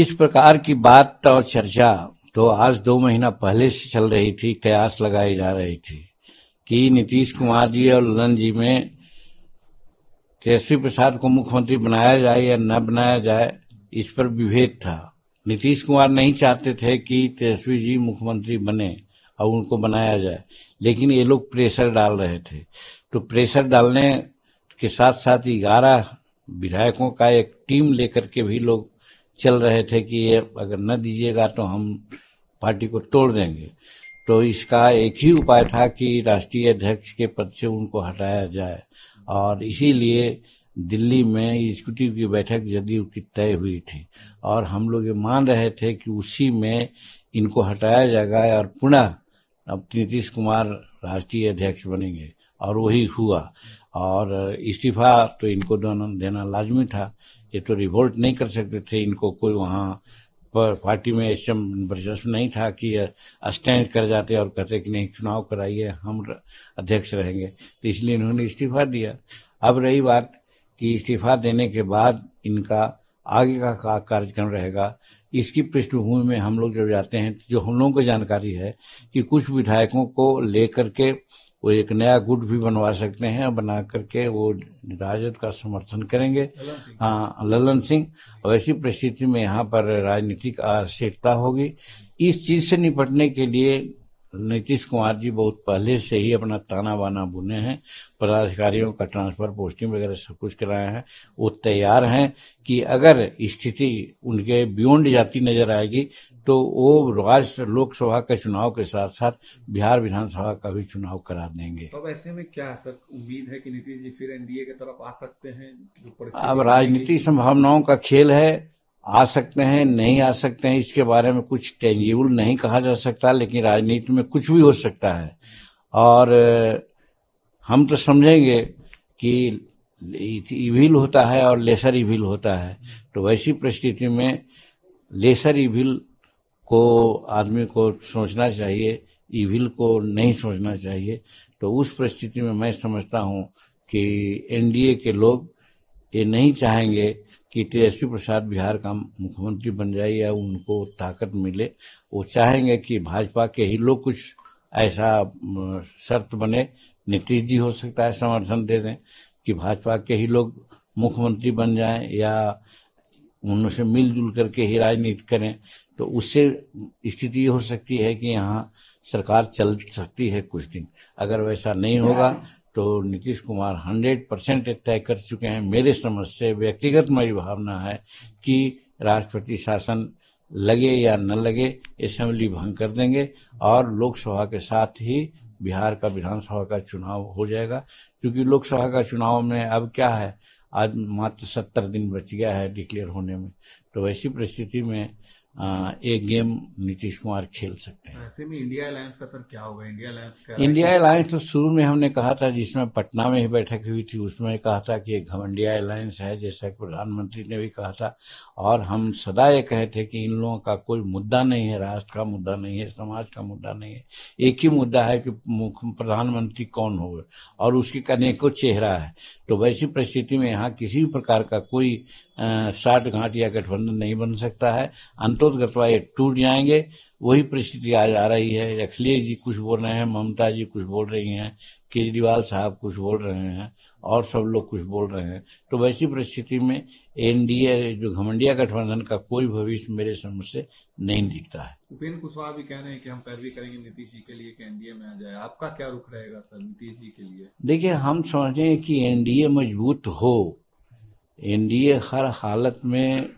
इस प्रकार की बात और चर्चा तो आज दो महीना पहले से चल रही थी कयास लगाई जा रही थी कि नीतीश कुमार जी और ललन जी में तेजस्वी प्रसाद को मुख्यमंत्री बनाया जाए या न बनाया जाए इस पर विभेद था नीतीश कुमार नहीं चाहते थे कि तेजस्वी जी मुख्यमंत्री बने और उनको बनाया जाए लेकिन ये लोग प्रेशर डाल रहे थे तो प्रेशर डालने के साथ साथ ग्यारह विधायकों का एक टीम लेकर के भी लोग चल रहे थे कि ये अगर न दीजिएगा तो हम पार्टी को तोड़ देंगे तो इसका एक ही उपाय था कि राष्ट्रीय अध्यक्ष के पद से उनको हटाया जाए और इसीलिए दिल्ली में एग्जीक्यूटिव की बैठक जदयू की तय हुई थी और हम लोग ये मान रहे थे कि उसी में इनको हटाया जाएगा और पुनः अब नीतीश कुमार राष्ट्रीय अध्यक्ष बनेंगे और वही हुआ और इस्तीफा तो इनको दोनों देना लाजमी था ये तो रिवोल्ट नहीं कर सकते थे इनको कोई वहाँ पर पार्टी में ऐसे वर्चस्व नहीं था कि स्टैंड कर जाते और कहते कि नहीं चुनाव कराइए हम अध्यक्ष रहेंगे तो इसलिए इन्होंने इस्तीफा दिया अब रही बात कि इस्तीफा देने के बाद इनका आगे का कार्यक्रम रहेगा इसकी पृष्ठभूमि में हम लोग जब जाते हैं जो हम लोगों को जानकारी है कि कुछ विधायकों को लेकर के वो एक नया गुट भी बनवा सकते हैं बना करके वो राजद का समर्थन करेंगे हाँ ललन सिंह और ऐसी परिस्थिति में यहाँ पर राजनीतिक अस्थिरता होगी इस चीज से निपटने के लिए नीतीश कुमार जी बहुत पहले से ही अपना ताना बाना बुने हैं पदाधिकारियों का ट्रांसफर पोस्टिंग वगैरह सब कुछ कराया है वो तैयार हैं कि अगर स्थिति उनके बियॉन्ड जाती नजर आएगी तो वो राज्य लोकसभा के चुनाव के साथ साथ बिहार विधानसभा का भी चुनाव करा देंगे तो ऐसे में क्या सर उम्मीद है कि नीतीश जी फिर एनडीए की तरफ आ सकते हैं अब राजनीतिक संभावनाओं का खेल है आ सकते हैं नहीं आ सकते हैं इसके बारे में कुछ टेंजिबल नहीं कहा जा सकता लेकिन राजनीति में कुछ भी हो सकता है और हम तो समझेंगे कि इविल होता है और लेसर इविल होता है तो वैसी परिस्थिति में लेसर इविल को आदमी को सोचना चाहिए इविल को नहीं सोचना चाहिए तो उस परिस्थिति में मैं समझता हूँ कि एनडीए के लोग ये नहीं चाहेंगे कि तेजस्वी प्रसाद बिहार का मुख्यमंत्री बन जाए या उनको ताकत मिले वो चाहेंगे कि भाजपा के ही लोग कुछ ऐसा शर्त बने नीतीश जी हो सकता है समर्थन दे दें कि भाजपा के ही लोग मुख्यमंत्री बन जाए या उनसे मिलजुल करके ही राजनीति करें तो उससे स्थिति हो सकती है कि यहाँ सरकार चल सकती है कुछ दिन अगर वैसा नहीं होगा हाँ। तो नीतीश कुमार 100 परसेंट तय कर चुके हैं मेरे समझ से व्यक्तिगत मेरी भावना है कि राष्ट्रपति शासन लगे या न लगे असेंबली भंग कर देंगे और लोकसभा के साथ ही बिहार का विधानसभा का चुनाव हो जाएगा क्योंकि लोकसभा का चुनाव में अब क्या है आज मात्र सत्तर दिन बच गया है डिक्लेयर होने में तो ऐसी परिस्थिति में एक गेम नीतीश कुमार खेल सकते हैं ऐसे में इंडिया अलायंस का सर क्या होगा इंडिया अलायंस का इंडिया अलायंस तो शुरू में हमने कहा था जिसमें पटना में ही बैठक हुई थी उसमें कहा था कि एक घमंडिया अलायंस है जैसा प्रधानमंत्री ने भी कहा था और हम सदा ये कहे थे कि इन लोगों का कोई मुद्दा नहीं है राष्ट्र का मुद्दा नहीं है समाज का मुद्दा नहीं है एक ही मुद्दा है कि प्रधानमंत्री कौन हो और उसकी अनेकों चेहरा है तो वैसी परिस्थिति में यहाँ किसी भी प्रकार का कोई साठ घाट या गठबंधन नहीं बन सकता है अंतोदगतवा ये टूट जाएंगे वही परिस्थिति आज आ रही है अखिलेश जी कुछ बोल रहे हैं ममता जी कुछ बोल रही हैं केजरीवाल साहब कुछ बोल रहे हैं और सब लोग कुछ बोल रहे हैं तो वैसी परिस्थिति में एनडीए जो घमंडिया गठबंधन का कोई भविष्य मेरे समझ से नहीं दिखता है उपेन्द्र कुशवाहा भी कह रहे हैं कि हम पैरवी करेंगे नीतीश जी के लिए कि एनडीए में आ जाए आपका क्या रुख रहेगा सर नीतीश जी के लिए देखिए हम समझें कि एनडीए मजबूत हो एनडीए हर हालत में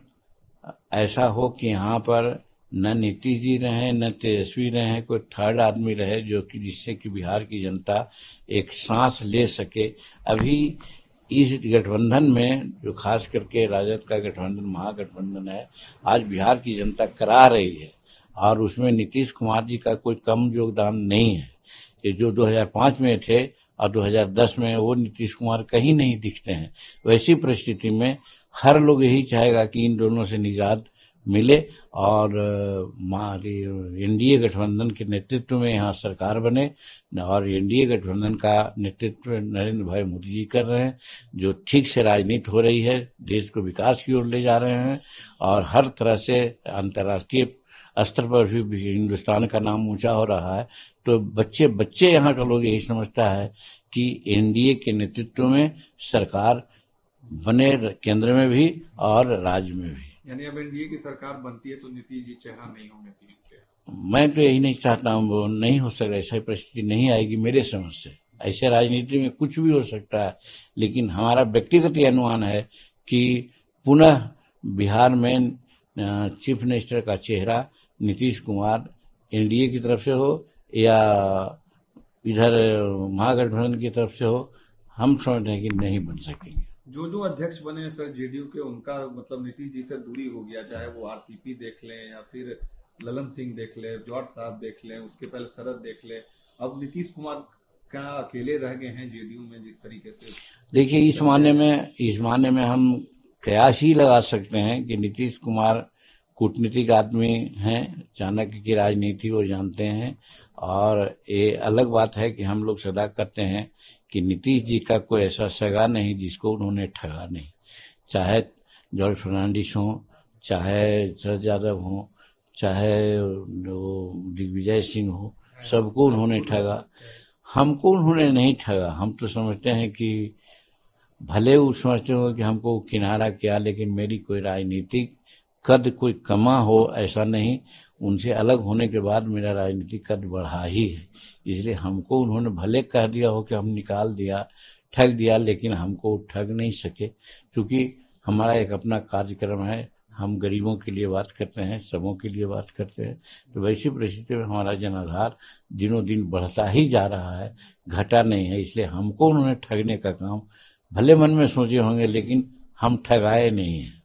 ऐसा हो कि यहाँ पर न नीतीश जी रहे न तेजस्वी रहे कोई थर्ड आदमी रहे जो कि जिससे कि बिहार की जनता एक सांस ले सके अभी इस गठबंधन में जो खास करके राजद का गठबंधन महागठबंधन है आज बिहार की जनता करा रही है और उसमें नीतीश कुमार जी का कोई कम योगदान नहीं है ये जो 2005 में थे और 2010 में वो नीतीश कुमार कहीं नहीं दिखते हैं वैसी परिस्थिति में हर लोग यही चाहेगा कि इन दोनों से निजात मिले और एनडीए गठबंधन के नेतृत्व में यहाँ सरकार बने और एनडीए गठबंधन का नेतृत्व नरेंद्र भाई मोदी जी कर रहे हैं जो ठीक से राजनीति हो रही है देश को विकास की ओर ले जा रहे हैं और हर तरह से अंतर्राष्ट्रीय स्तर पर भी हिंदुस्तान का नाम ऊंचा हो रहा है तो बच्चे बच्चे यहाँ का लोग यही समझता है कि एनडीए के नेतृत्व में सरकार बने केंद्र में भी और राज्य में भी यानी अब एनडीए की सरकार बनती है तो नीतीश जी चेहरा नहीं होंगे मैं तो यही नहीं चाहता हूँ वो नहीं हो सकता ऐसी परिस्थिति नहीं आएगी मेरे समझ से ऐसे राजनीति में कुछ भी हो सकता है लेकिन हमारा व्यक्तिगत ये अनुमान है कि पुनः बिहार में चीफ मिनिस्टर का चेहरा नीतीश कुमार एनडीए की तरफ से हो या इधर महागठबंधन की तरफ से हो हम समझते हैं कि नहीं बन सकेंगे जो जो अध्यक्ष बने सर जेडीयू के उनका मतलब नीतीश जी से दूरी हो गया चाहे वो आरसीपी देख लें या फिर ललन सिंह देख लें जॉर्ज साहब देख लें उसके पहले शरद देख लें अब नीतीश कुमार क्या अकेले रह गए हैं जेडीयू में जिस तरीके से देखिए इस माने में इस माने में हम कयास ही लगा सकते हैं कि नीतीश कुमार कूटनीतिक आदमी हैं चाणक्य की राजनीति वो जानते हैं और ये अलग बात है कि हम लोग सदा करते हैं कि नीतीश जी का कोई ऐसा सगा नहीं जिसको उन्होंने ठगा नहीं चाहे जॉर्ज फर्नांडिस हों चाहे शरद यादव हों चाहे वो दिग्विजय सिंह हो सबको उन्होंने ठगा हमको उन्होंने नहीं ठगा हम तो समझते हैं कि भले वो समझते हो कि हमको किनारा किया लेकिन मेरी कोई राजनीतिक कद कोई कमा हो ऐसा नहीं उनसे अलग होने के बाद मेरा राजनीतिक कद बढ़ा ही है इसलिए हमको उन्होंने भले कह दिया हो कि हम निकाल दिया ठग दिया लेकिन हमको ठग नहीं सके क्योंकि हमारा एक अपना कार्यक्रम है हम गरीबों के लिए बात करते हैं सबों के लिए बात करते हैं तो वैसी परिस्थिति में हमारा जनाधार दिनों दिन बढ़ता ही जा रहा है घटा नहीं है इसलिए हमको उन्होंने ठगने का काम भले मन में सोचे होंगे लेकिन हम ठगाए नहीं हैं